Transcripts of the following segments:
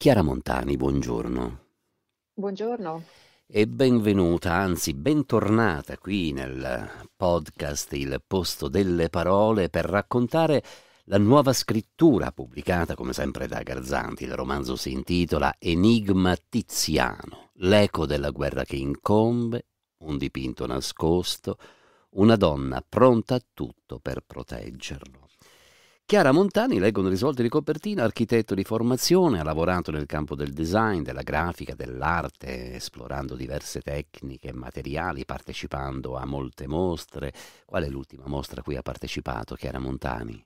Chiara Montani, buongiorno. Buongiorno. E benvenuta, anzi bentornata qui nel podcast Il posto delle parole per raccontare la nuova scrittura pubblicata come sempre da Garzanti. Il romanzo si intitola Enigma Tiziano, l'eco della guerra che incombe, un dipinto nascosto, una donna pronta a tutto per proteggerlo. Chiara Montani, leggo un risolto di copertina, architetto di formazione, ha lavorato nel campo del design, della grafica, dell'arte, esplorando diverse tecniche e materiali, partecipando a molte mostre. Qual è l'ultima mostra a cui ha partecipato Chiara Montani?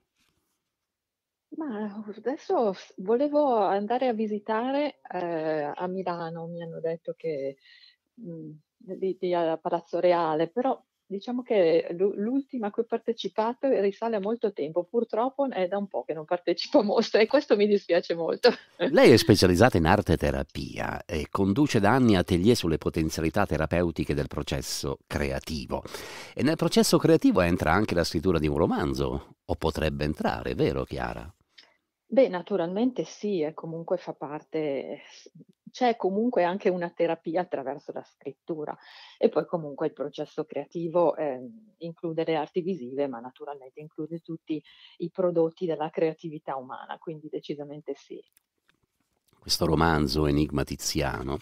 Ma adesso volevo andare a visitare eh, a Milano, mi hanno detto che mh, mm, di, di, a Palazzo Reale, però diciamo che l'ultima a cui ho partecipato risale a molto tempo, purtroppo è da un po' che non partecipo a mostre e questo mi dispiace molto. Lei è specializzata in arte e terapia e conduce da anni atelier sulle potenzialità terapeutiche del processo creativo e nel processo creativo entra anche la scrittura di un romanzo, o potrebbe entrare, vero Chiara? Beh, naturalmente sì, e comunque fa parte c'è comunque anche una terapia attraverso la scrittura e poi comunque il processo creativo eh, include le arti visive ma naturalmente include tutti i prodotti della creatività umana, quindi decisamente sì. Questo romanzo enigma tiziano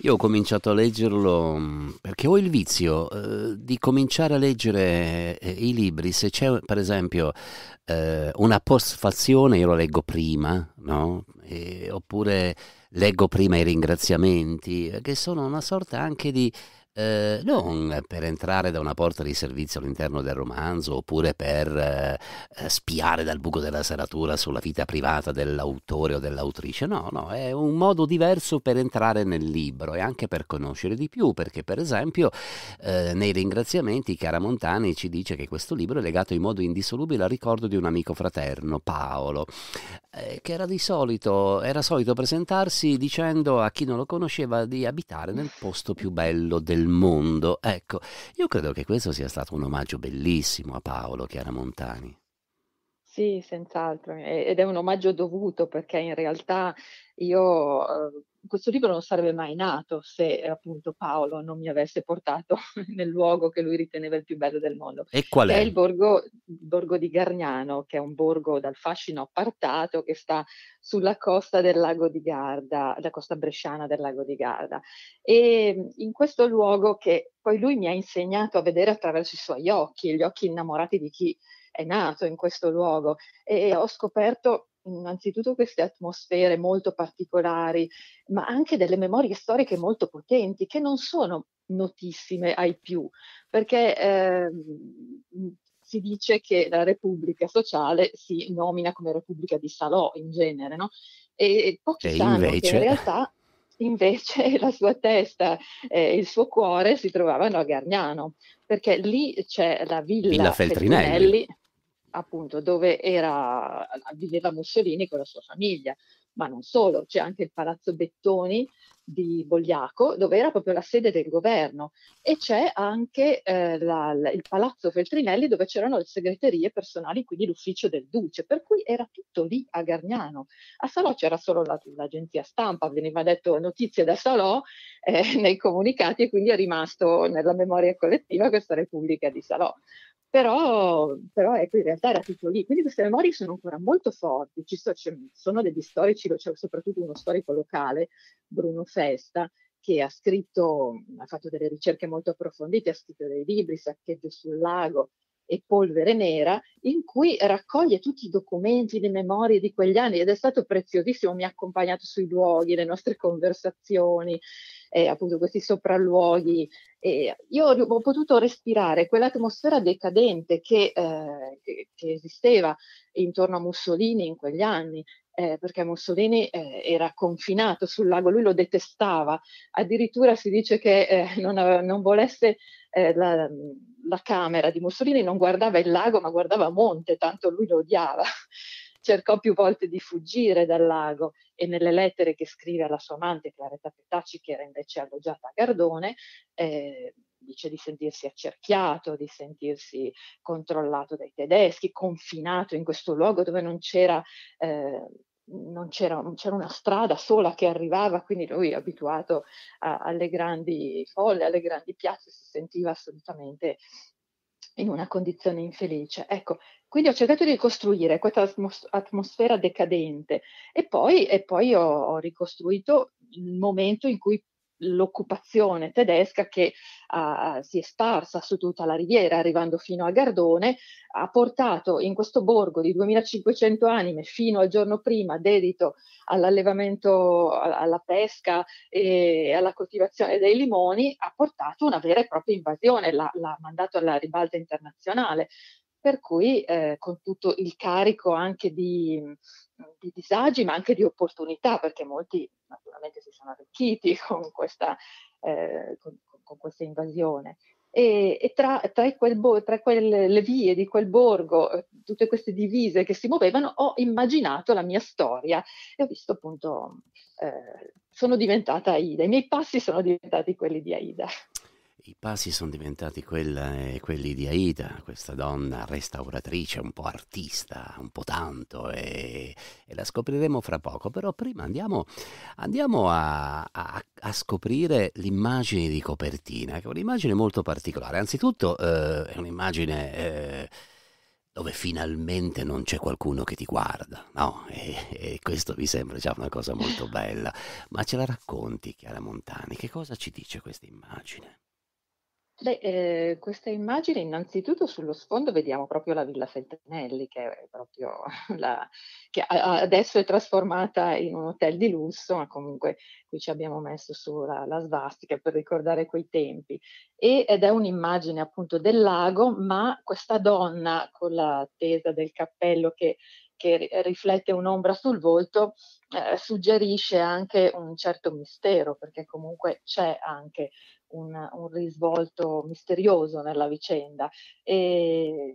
io ho cominciato a leggerlo mm, perché ho il vizio eh, di cominciare a leggere eh, i libri. Se c'è, per esempio, eh, una postfazione, io la leggo prima, no? e, oppure leggo prima i ringraziamenti, che sono una sorta anche di eh, non per entrare da una porta di servizio all'interno del romanzo oppure per eh, spiare dal buco della serratura sulla vita privata dell'autore o dell'autrice, no, no, è un modo diverso per entrare nel libro e anche per conoscere di più, perché per esempio eh, nei ringraziamenti Chiara Montani ci dice che questo libro è legato in modo indissolubile al ricordo di un amico fraterno, Paolo, eh, che era di solito, era solito presentarsi dicendo a chi non lo conosceva di abitare nel posto più bello del del mondo. Ecco, io credo che questo sia stato un omaggio bellissimo a Paolo Chiaramontani. Sì, senz'altro, ed è un omaggio dovuto perché in realtà io, uhm, questo libro non sarebbe mai nato se appunto Paolo non mi avesse portato nel luogo che lui riteneva il più bello del mondo. E qual è? è il borgo, borgo di Gargnano, che è un borgo dal fascino appartato che sta sulla costa del lago di Garda, la costa bresciana del lago di Garda. E ehm, in questo luogo che poi lui mi ha insegnato a vedere attraverso i suoi occhi, gli occhi innamorati di chi è nato in questo luogo e ho scoperto innanzitutto queste atmosfere molto particolari, ma anche delle memorie storiche molto potenti che non sono notissime ai più, perché eh, si dice che la Repubblica Sociale si nomina come Repubblica di Salò in genere, no? E pochi e sanno invece... che in realtà invece la sua testa e il suo cuore si trovavano a Gargnano, perché lì c'è la villa, villa Feltrinelli, Feltrinelli appunto dove era, viveva Mussolini con la sua famiglia, ma non solo, c'è anche il Palazzo Bettoni di Bogliaco, dove era proprio la sede del governo, e c'è anche eh, la, la, il Palazzo Feltrinelli dove c'erano le segreterie personali, quindi l'ufficio del duce, per cui era tutto lì a Gargnano. A Salò c'era solo la, l'agenzia stampa, veniva detto notizie da Salò eh, nei comunicati e quindi è rimasto nella memoria collettiva questa Repubblica di Salò però, però ecco, in realtà era tutto lì. Quindi queste memorie sono ancora molto forti, ci so, sono degli storici, c'è soprattutto uno storico locale, Bruno Festa, che ha scritto, ha fatto delle ricerche molto approfondite, ha scritto dei libri, Saccheggio sul lago, e polvere nera, in cui raccoglie tutti i documenti, le memorie di quegli anni ed è stato preziosissimo, mi ha accompagnato sui luoghi, le nostre conversazioni, eh, appunto questi sopralluoghi. E io ho potuto respirare quell'atmosfera decadente che, eh, che, che esisteva intorno a Mussolini in quegli anni eh, perché Mussolini eh, era confinato sul lago, lui lo detestava, addirittura si dice che eh, non, non, volesse eh, la, la, camera di Mussolini, non guardava il lago ma guardava Monte, tanto lui lo odiava. Cercò più volte di fuggire dal lago e nelle lettere che scrive alla sua amante Claretta Petacci, che era invece alloggiata a Gardone, eh, dice di sentirsi accerchiato, di sentirsi controllato dai tedeschi, confinato in questo luogo dove non c'era... Eh, non c'era, c'era, una strada sola che arrivava, quindi lui abituato a, alle grandi folle, alle grandi piazze, si sentiva assolutamente in una condizione infelice. Ecco, quindi ho cercato di ricostruire questa atmosfera decadente e poi, e poi ho, ho, ricostruito il momento in cui l'occupazione tedesca che uh, si è sparsa su tutta la riviera, arrivando fino a Gardone, ha portato in questo borgo di 2500 anime fino al giorno prima dedito all'allevamento, alla pesca e alla coltivazione dei limoni, ha portato una vera e propria invasione, l'ha, l'ha mandato alla ribalta internazionale per cui eh, con tutto il carico anche di, mm, di, disagi, ma anche di opportunità, perché molti naturalmente si sono arricchiti con questa, eh, con, con questa invasione. E, e tra, tra, quel bo- tra quelle, le vie di quel borgo, eh, tutte queste divise che si muovevano, ho immaginato la mia storia e ho visto appunto, eh, sono diventata Aida, i miei passi sono diventati quelli di Aida. I passi sono diventati quella, eh, quelli di Aida, questa donna restauratrice, un po' artista, un po' tanto, e, e la scopriremo fra poco. Però prima andiamo, andiamo a, a, a, scoprire l'immagine di copertina, che è un'immagine molto particolare. Anzitutto eh, è un'immagine... Eh, dove finalmente non c'è qualcuno che ti guarda, no? E, e, questo mi sembra già una cosa molto bella. Ma ce la racconti, Chiara Montani, che cosa ci dice questa immagine? Beh, eh, questa immagine innanzitutto sullo sfondo vediamo proprio la Villa Feltrinelli, che, è proprio la, che adesso è trasformata in un hotel di lusso, ma comunque qui ci abbiamo messo sulla la svastica per ricordare quei tempi. E, ed è un'immagine appunto del lago, ma questa donna con la tesa del cappello che che riflette un'ombra sul volto, eh, suggerisce anche un certo mistero, perché comunque c'è anche un, un risvolto misterioso nella vicenda. E,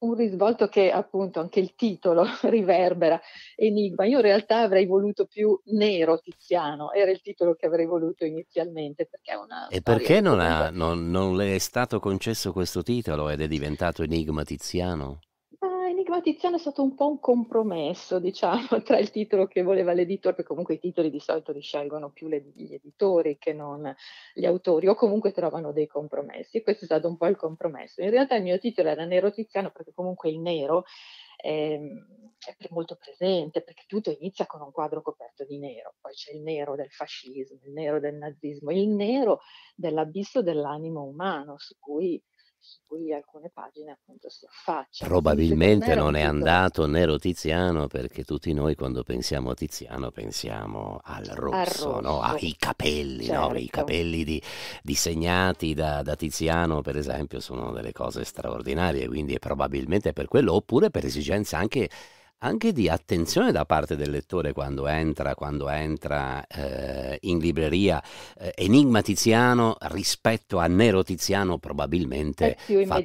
un risvolto che appunto anche il titolo riverbera, Enigma. Io in realtà avrei voluto più Nero Tiziano, era il titolo che avrei voluto inizialmente. Perché una e perché non, ha, non, non, le è stato concesso questo titolo ed è diventato Enigma Tiziano? Tiziano è stato un po' un compromesso, diciamo, tra il titolo che voleva l'editore, perché comunque i titoli di solito li scelgono più le, gli editori che non gli autori, o comunque trovano dei compromessi. Questo è stato un po' il compromesso. In realtà il mio titolo era Nero Tiziano, perché comunque il nero ehm, è, molto presente perché tutto inizia con un quadro coperto di nero, poi c'è il nero del fascismo, il nero del nazismo, il nero dell'abisso dell'animo umano su cui su cui alcune pagine appunto si affacciano. Probabilmente non è andato Nero Tiziano perché tutti noi quando pensiamo a Tiziano pensiamo al rosso, al rosso. No? ai ah, capelli, certo. no? i certo. capelli di, disegnati da, da, Tiziano per esempio sono delle cose straordinarie, quindi è probabilmente per quello oppure per esigenza anche anche di attenzione da parte del lettore quando entra, quando entra eh, in libreria. Eh, Enigma Tiziano rispetto a Nero Tiziano probabilmente è più, fa...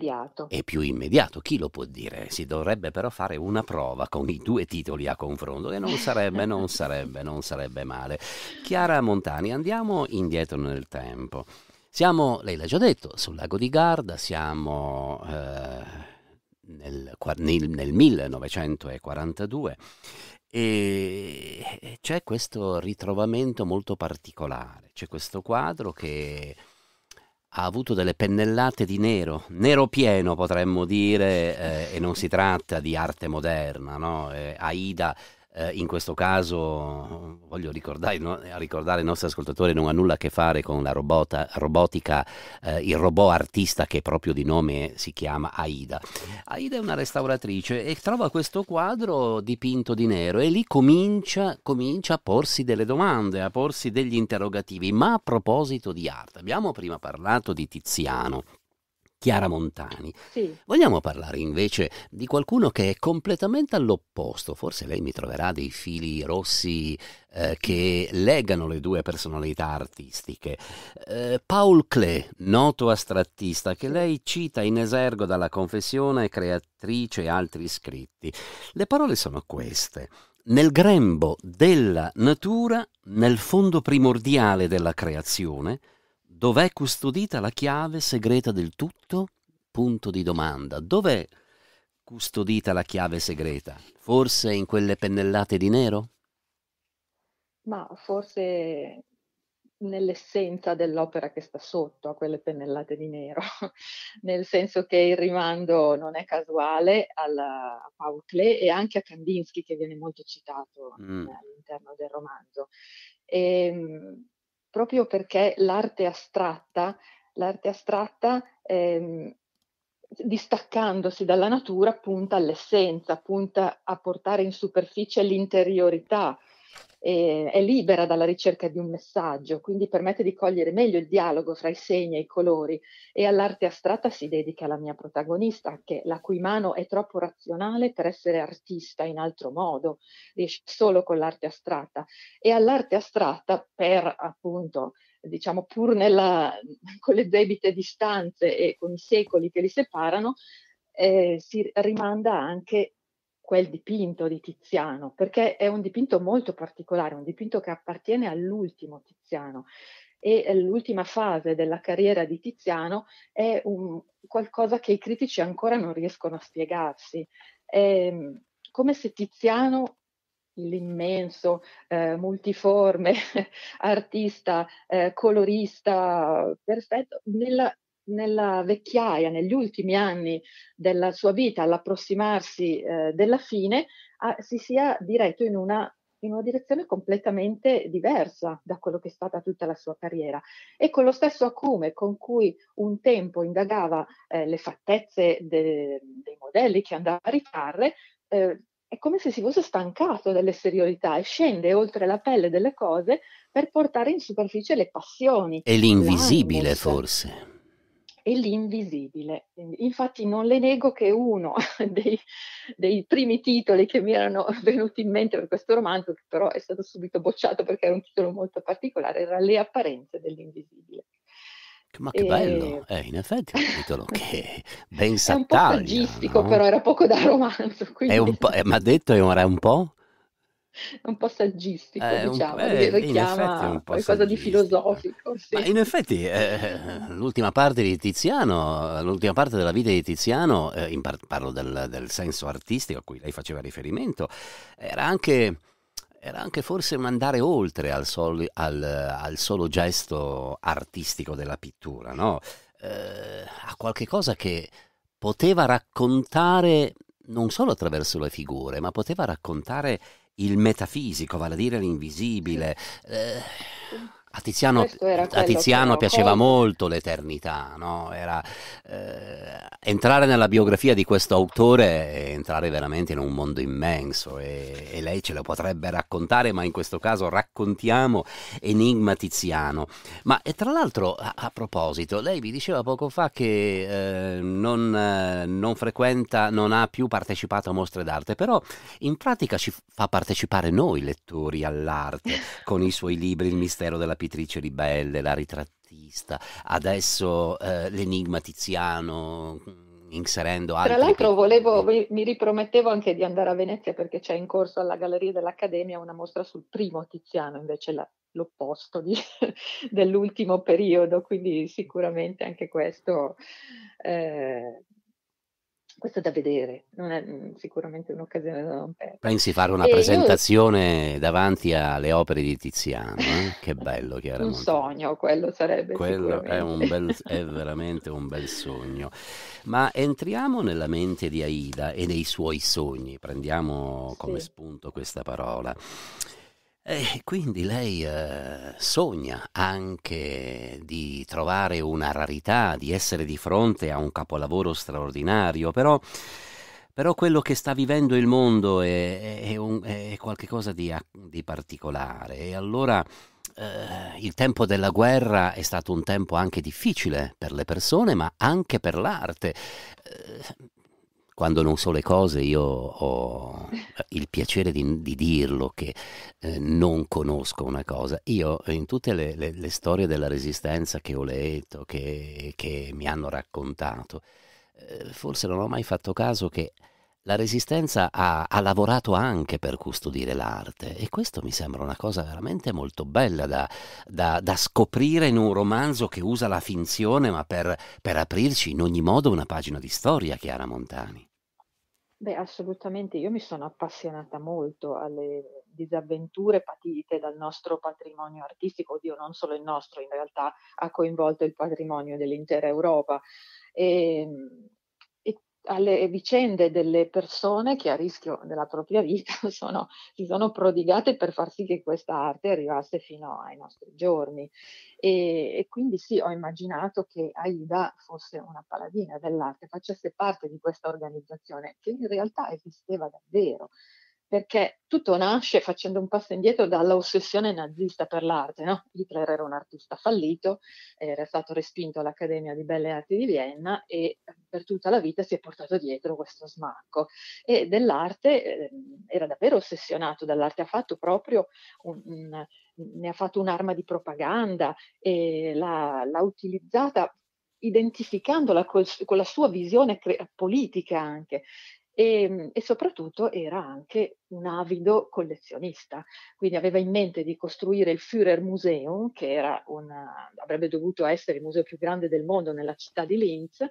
è più immediato. Chi lo può dire? Si dovrebbe però fare una prova con i due titoli a confronto e non sarebbe, non sarebbe, non sarebbe male. Chiara Montani, andiamo indietro nel tempo. Siamo, lei l'ha già detto, sul lago di Garda, siamo... Eh nel, nel 1942 e c'è questo ritrovamento molto particolare, c'è questo quadro che ha avuto delle pennellate di nero, nero pieno potremmo dire, eh, e non si tratta di arte moderna, no? eh, Aida eh, in questo caso voglio ricordare, no, ricordare, ai nostri ascoltatori non ha nulla a che fare con la robota, robotica, eh, il robot artista che proprio di nome si chiama Aida. Aida è una restauratrice e trova questo quadro dipinto di nero e lì comincia, comincia a porsi delle domande, a porsi degli interrogativi. Ma a proposito di arte, abbiamo prima parlato di Tiziano. Chiara Montani. Sì. Vogliamo parlare invece di qualcuno che è completamente all'opposto, forse lei mi troverà dei fili rossi eh, che legano le due personalità artistiche. Eh, Paul Klee, noto astrattista, che lei cita in esergo dalla Confessione, creatrice e altri scritti. Le parole sono queste. Nel grembo della natura, nel fondo primordiale della creazione, Dov'è custodita la chiave segreta del tutto? Punto di domanda. Dov'è custodita la chiave segreta? Forse in quelle pennellate di nero? Ma forse nell'essenza dell'opera che sta sotto a quelle pennellate di nero, nel senso che il rimando non è casuale alla, a Pauclet e anche a Kandinsky che viene molto citato mm. all'interno del romanzo. E, ehm, proprio perché l'arte astratta, l'arte astratta ehm, distaccandosi dalla natura punta all'essenza, punta a portare in superficie l'interiorità, eh, è libera dalla ricerca di un messaggio, quindi permette di cogliere meglio il dialogo fra i segni e i colori e all'arte astratta si dedica la mia protagonista, che, la cui mano è troppo razionale per essere artista in altro modo, riesce solo con l'arte astratta e all'arte astratta per appunto diciamo pur nella, con le debite distanze e con i secoli che li separano, eh, si rimanda anche quel dipinto di Tiziano, perché è un dipinto molto particolare, un dipinto che appartiene all'ultimo Tiziano e eh, l'ultima fase della carriera di Tiziano è un, qualcosa che i critici ancora non riescono a spiegarsi. È ehm, come se Tiziano l'immenso, eh, multiforme artista, eh, colorista perfetto, nella, nella vecchiaia, negli ultimi anni della sua vita, all'approssimarsi eh, della fine, a, ah, si sia diretto in una, in una, direzione completamente diversa da quello che è stata tutta la sua carriera. E con lo stesso acume con cui un tempo indagava eh, le fattezze de, dei modelli che andava a ritrarre, eh, è come se si fosse stancato dell'esteriorità e scende oltre la pelle delle cose per portare in superficie le passioni. E l'invisibile cioè forse e l'invisibile. Infatti non le nego che uno dei, dei, primi titoli che mi erano venuti in mente per questo romanzo, che però è stato subito bocciato perché era un titolo molto particolare, era Le apparenze dell'invisibile. Ma che bello, eh, in effetti è un titolo che ben È un sattaglia, po' saggistico, no? però era poco da romanzo. Quindi... Eh, è un po', ma detto era un po' un po' saggistico, eh, diciamo, eh, un, eh, richiama qualcosa di filosofico. Sì. in effetti, eh, eh, l'ultima parte di Tiziano, l'ultima parte della vita di Tiziano, eh, par- parlo del, del, senso artistico a cui lei faceva riferimento, era anche, era anche forse un andare oltre al, soli, al, al, solo gesto artistico della pittura, no? Eh, a qualche cosa che poteva raccontare non solo attraverso le figure, ma poteva raccontare il metafisico, vale a dire l'invisibile. Eh, a Tiziano, a Tiziano piaceva colto. molto l'eternità, no? Era, eh, entrare nella biografia di questo autore è entrare veramente in un mondo immenso e, e, lei ce lo potrebbe raccontare, ma in questo caso raccontiamo Enigma Tiziano. Ma tra l'altro, a, a, proposito, lei vi diceva poco fa che eh, non, eh, non frequenta, non ha più partecipato a mostre d'arte, però in pratica ci fa partecipare noi lettori all'arte con i suoi libri Il mistero della pittura scrittrice ribelle, la ritrattista, adesso eh, l'enigma tiziano mm, inserendo altri. Tra l'altro volevo, mi ripromettevo anche di andare a Venezia perché c'è in corso alla Galleria dell'Accademia una mostra sul primo Tiziano, invece la, l'opposto di, dell'ultimo periodo, quindi sicuramente anche questo eh, questo è da vedere, non è mm, sicuramente un'occasione da non perdere. Pensi fare una e presentazione io... davanti alle opere di Tiziano, eh? che bello chiaramente. un sogno, quello sarebbe. Quello è, bel, è veramente un bel sogno. Ma entriamo nella mente di Aida e nei suoi sogni, prendiamo come sì. spunto questa parola. E eh, quindi lei eh, sogna anche di trovare una rarità, di essere di fronte a un capolavoro straordinario, però, però quello che sta vivendo il mondo è, è, un, è qualcosa di, di, particolare e allora eh, il tempo della guerra è stato un tempo anche difficile per le persone ma anche per l'arte. Eh, quando non so le cose io ho il piacere di, di dirlo che eh, non conosco una cosa. Io in tutte le, le, le storie della resistenza che ho letto, che, che mi hanno raccontato, eh, forse non ho mai fatto caso che la resistenza ha, ha, lavorato anche per custodire l'arte e questo mi sembra una cosa veramente molto bella da, da, da scoprire in un romanzo che usa la finzione ma per, per aprirci in ogni modo una pagina di storia, Chiara Montani. Beh, assolutamente. Io mi sono appassionata molto alle disavventure patite dal nostro patrimonio artistico, oddio, non solo il nostro, in realtà ha coinvolto il patrimonio dell'intera Europa. E, ehm, alle vicende delle persone che a rischio della propria vita sono, si sono prodigate per far sì che questa arte arrivasse fino ai nostri giorni. E, e quindi sì, ho immaginato che Aida fosse una paladina dell'arte, facesse parte di questa organizzazione che in realtà esisteva davvero perché tutto nasce facendo un passo indietro dall'ossessione nazista per l'arte. No? Hitler era un artista fallito, era stato respinto all'Accademia di Belle Arti di Vienna e eh, per tutta la vita si è portato dietro questo smacco. E dell'arte eh, era davvero ossessionato dall'arte, ha fatto proprio un, un, ne ha fatto un'arma di propaganda e l'ha, l'ha utilizzata identificandola col, con la sua visione cre- politica anche e, ehm, e soprattutto era anche un avido collezionista, quindi aveva in mente di costruire il Führer Museum, che una, avrebbe dovuto essere il museo più grande del mondo nella città di Linz,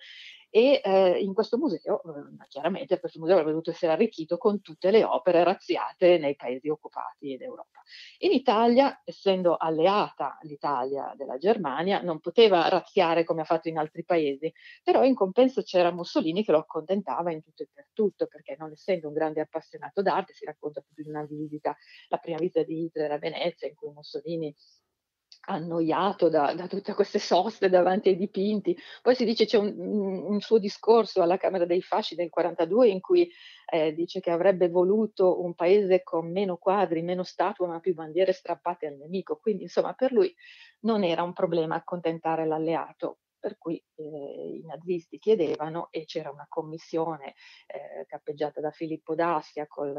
e eh, in questo museo, eh, chiaramente questo museo avrebbe dovuto essere arricchito con tutte le opere razziate nei paesi occupati d'Europa. In Italia, essendo alleata l'Italia della Germania, non poteva razziare come ha fatto in altri paesi, però in compenso c'era Mussolini che lo accontentava in tutto e per tutto, perché non essendo un grande appassionato d'arte si era racconta più di una visita, la prima visita di Hitler a Venezia in cui Mussolini annoiato da, da, tutte queste soste davanti ai dipinti. Poi si dice c'è un, un suo discorso alla Camera dei Fasci del 42 in cui eh, dice che avrebbe voluto un paese con meno quadri, meno statue, ma più bandiere strappate al nemico. Quindi insomma per lui non era un problema accontentare l'alleato per cui eh, i nazisti chiedevano e c'era una commissione eh, cappeggiata da Filippo D'Assia col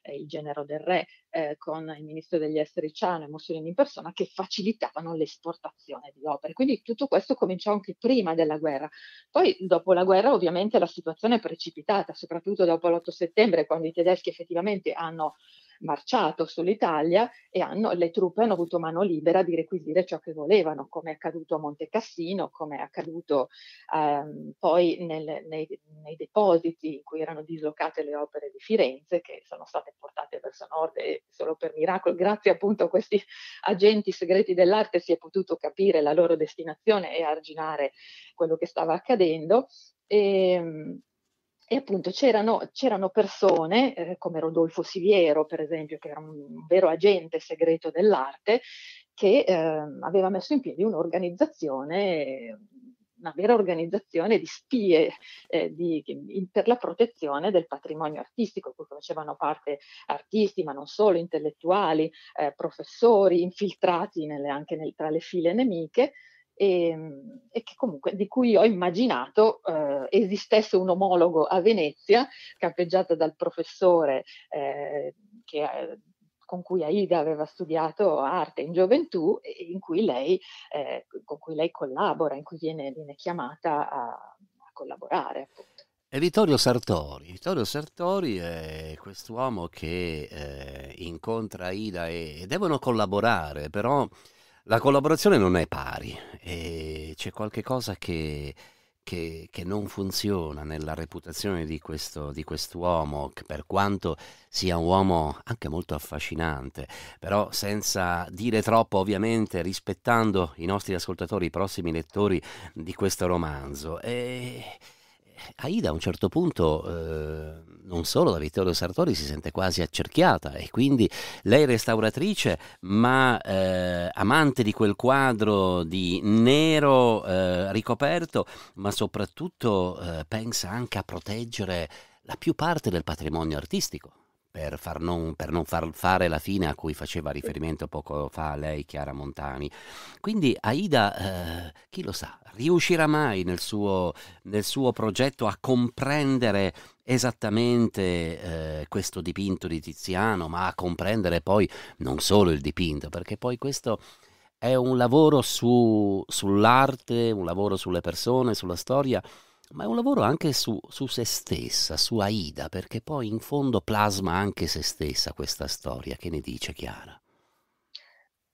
eh, il genero del re, eh, con il ministro degli esteri Ciano e Mussolini in persona che facilitavano l'esportazione di opere. Quindi tutto questo cominciò anche prima della guerra. Poi dopo la guerra ovviamente la situazione è precipitata, soprattutto dopo l'8 settembre quando i tedeschi effettivamente hanno marciato sull'Italia e hanno, le truppe hanno avuto mano libera di requisire ciò che volevano, come è accaduto a Monte Cassino, come è accaduto ehm, poi nel, nei, nei, depositi in cui erano dislocate le opere di Firenze, che sono state portate verso nord e solo per miracolo, grazie appunto a questi agenti segreti dell'arte si è potuto capire la loro destinazione e arginare quello che stava accadendo. E, ehm, e appunto c'erano, c'erano persone eh, come Rodolfo Siviero, per esempio, che era un vero agente segreto dell'arte, che eh, aveva messo in piedi un'organizzazione, una vera organizzazione di spie eh, di, per la protezione del patrimonio artistico, cui facevano parte artisti, ma non solo, intellettuali, eh, professori, infiltrati nelle, anche nel, tra le file nemiche, Ehm, e, e comunque, di cui ho immaginato eh, esistesse un omologo a Venezia, campeggiato dal professore eh, che, eh, con cui Aida aveva studiato arte in gioventù, cui lei, eh, con cui lei collabora, in cui viene, viene chiamata a, a collaborare. Appunto. È Vittorio Sartori. Vittorio Sartori è quest'uomo che eh, incontra Aida e, e devono collaborare, però la collaborazione non è pari, c'è qualche cosa che, che, che, non funziona nella reputazione di, questo, di quest'uomo, che per quanto sia un uomo anche molto affascinante, però senza dire troppo ovviamente, rispettando i nostri ascoltatori, i prossimi lettori di questo romanzo. E Aida a un certo punto, eh, non solo da Vittorio Sartori, si sente quasi accerchiata e quindi lei restauratrice, ma eh, amante di quel quadro di nero eh, ricoperto, ma soprattutto eh, pensa anche a proteggere la più parte del patrimonio artistico per, far non, per non far fare la fine a cui faceva riferimento poco fa lei, Chiara Montani. Quindi Aida, eh, chi lo sa, riuscirà mai nel suo, nel suo progetto a comprendere esattamente eh, questo dipinto di Tiziano, ma a comprendere poi non solo il dipinto, perché poi questo è un lavoro su, sull'arte, un lavoro sulle persone, sulla storia ma è un lavoro anche su, su, se stessa, su Aida, perché poi in fondo plasma anche se stessa questa storia. Che ne dice Chiara?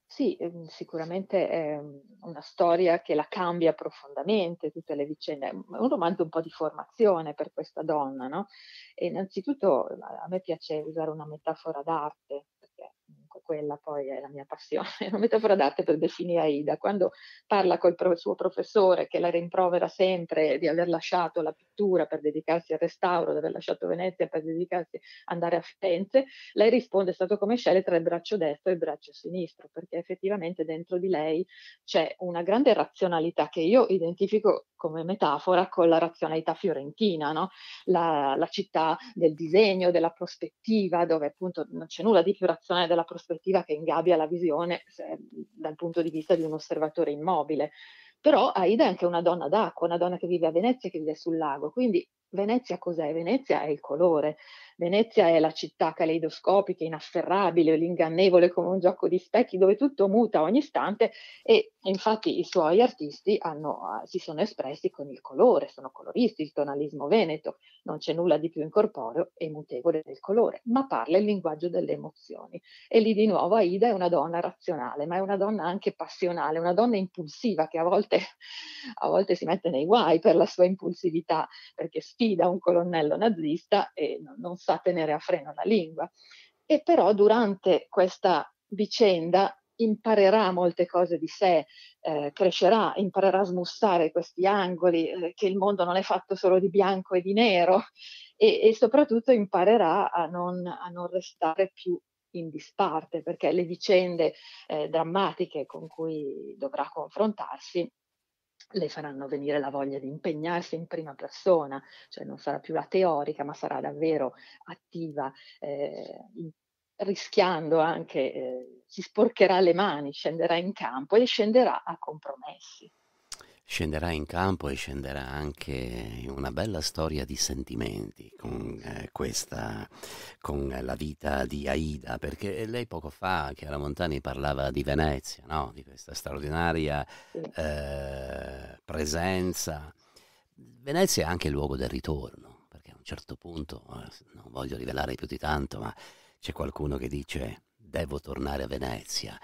Sì, ehm, sicuramente è ehm, una storia che la cambia profondamente, tutte le vicende. È un romanzo un po' di formazione per questa donna, no? E innanzitutto ehm, a me piace usare una metafora d'arte, perché comunque quella poi è la mia passione, una metafora d'arte per definire Aida, quando parla col pro- suo professore che la rimprovera sempre di aver lasciato la pittura per dedicarsi al restauro, di aver lasciato Venezia per dedicarsi ad andare a Firenze, lei risponde è stato come sceglie tra il braccio destro e il braccio sinistro, perché effettivamente dentro di lei c'è una grande razionalità che io identifico come metafora con la razionalità fiorentina, no? la, la città del disegno, della prospettiva, dove appunto non c'è nulla di più razionale della prospettiva che ingabbia la visione se, dal punto di vista di un osservatore immobile. Però Aida è anche una donna d'acqua, una donna che vive a Venezia, che vive sul lago, quindi Venezia cos'è? Venezia è il colore, Venezia è la città caleidoscopica, inafferrabile, l'ingannevole come un gioco di specchi dove tutto muta ogni istante e infatti i suoi artisti hanno, ah, si sono espressi con il colore, sono coloristi, il tonalismo veneto, non c'è nulla di più incorporeo e mutevole del colore, ma parla il linguaggio delle emozioni. E lì di nuovo Aida è una donna razionale, ma è una donna anche passionale, una donna impulsiva che a volte, a volte si mette nei guai per la sua impulsività, perché sfida un colonnello nazista e non, non sa tenere a freno la lingua. E però durante questa vicenda imparerà molte cose di sé, eh, crescerà, imparerà a smussare questi angoli, eh, che il mondo non è fatto solo di bianco e di nero e, e soprattutto imparerà a non, a non, restare più in disparte perché le vicende eh, drammatiche con cui dovrà confrontarsi le faranno venire la voglia di impegnarsi in prima persona, cioè non sarà più la teorica, ma sarà davvero attiva, eh, rischiando anche, eh, si sporcherà le mani, scenderà in campo e scenderà a compromessi scenderà in campo e scenderà anche una bella storia di sentimenti con eh, questa con la vita di Aida perché lei poco fa Chiara Montani parlava di Venezia no? di questa straordinaria eh, presenza Venezia è anche il luogo del ritorno perché a un certo punto eh, non voglio rivelare più di tanto ma c'è qualcuno che dice devo tornare a Venezia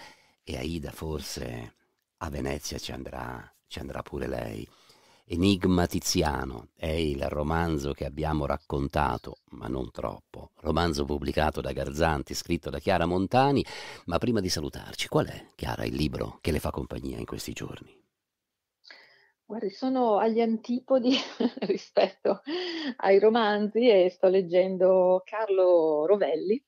e Aida forse a Venezia ci andrà ci andrà pure lei. Enigma Tiziano è il romanzo che abbiamo raccontato, ma non troppo. Romanzo pubblicato da Garzanti, scritto da Chiara Montani. Ma prima di salutarci, qual è, Chiara, il libro che le fa compagnia in questi giorni? Guardi, sono agli antipodi rispetto ai romanzi e sto leggendo Carlo Rovelli,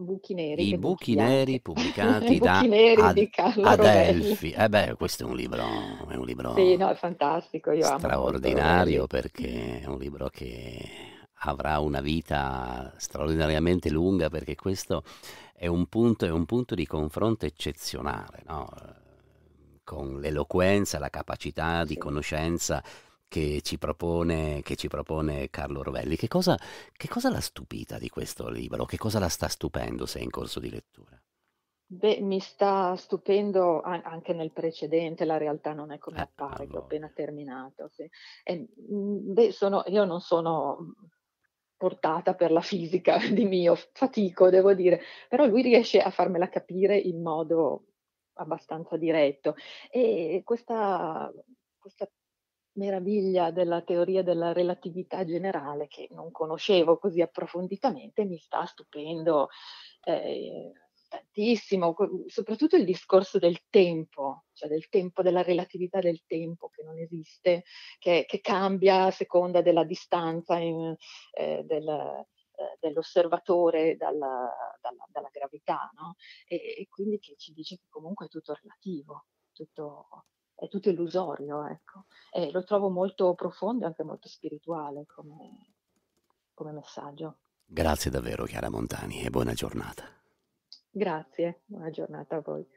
Buchi neri. I buchi neri pubblicati da buchi neri Ad- di Carlo Adelphi. Eh beh, questo è un libro, è un libro sì, no, è fantastico, io amo straordinario perché è un libro che avrà una vita straordinariamente lunga perché questo è un punto, è un punto di confronto eccezionale, no? con l'eloquenza, la capacità di sì. conoscenza che ci propone, che ci propone Carlo Rovelli. Che cosa, che cosa l'ha stupita di questo libro? Che cosa la sta stupendo se è in corso di lettura? Beh, mi sta stupendo anche nel precedente, la realtà non è come appare, eh, allora. che ho appena terminato. Sì. E, mm, beh, sono, io non sono portata per la fisica di mio, fatico devo dire, però lui riesce a farmela capire in modo abbastanza diretto e questa, questa meraviglia della teoria della relatività generale che non conoscevo così approfonditamente, mi sta stupendo eh, tantissimo, soprattutto il discorso del tempo, cioè del tempo, della relatività del tempo che non esiste, che, che cambia a seconda della distanza in, eh, del, eh, dell'osservatore dalla, dalla, dalla gravità, no? e, e, quindi che ci dice che comunque è tutto relativo, tutto è tutto illusorio, ecco. E lo trovo molto profondo e anche molto spirituale come, come messaggio. Grazie davvero Chiara Montani e buona giornata. Grazie, buona giornata a voi.